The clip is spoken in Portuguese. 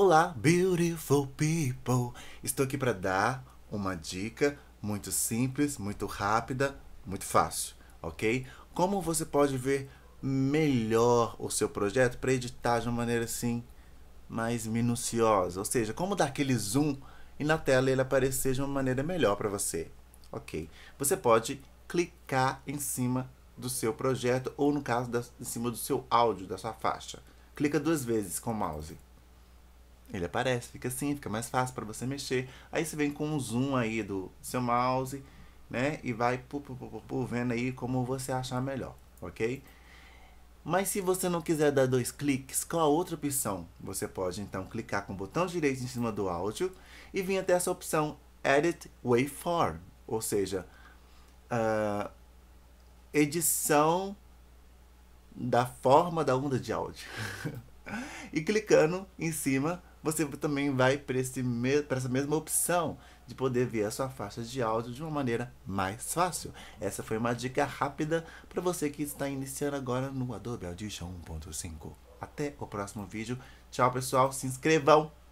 Olá, beautiful people! Estou aqui para dar uma dica muito simples, muito rápida, muito fácil, ok? Como você pode ver melhor o seu projeto para editar de uma maneira assim mais minuciosa, ou seja, como dar aquele zoom e na tela ele aparecer de uma maneira melhor para você, ok? Você pode clicar em cima do seu projeto ou no caso da, em cima do seu áudio, da sua faixa. Clica duas vezes com o mouse ele aparece, fica assim, fica mais fácil para você mexer. Aí você vem com um zoom aí do seu mouse, né? E vai pu, pu, pu, pu, vendo aí como você achar melhor, ok? Mas se você não quiser dar dois cliques, qual a outra opção? Você pode então clicar com o botão direito em cima do áudio e vir até essa opção Edit Waveform, ou seja, uh, edição da forma da onda de áudio. e clicando em cima você também vai para essa mesma opção de poder ver a sua faixa de áudio de uma maneira mais fácil. Essa foi uma dica rápida para você que está iniciando agora no Adobe Audition 1.5. Até o próximo vídeo. Tchau, pessoal. Se inscrevam.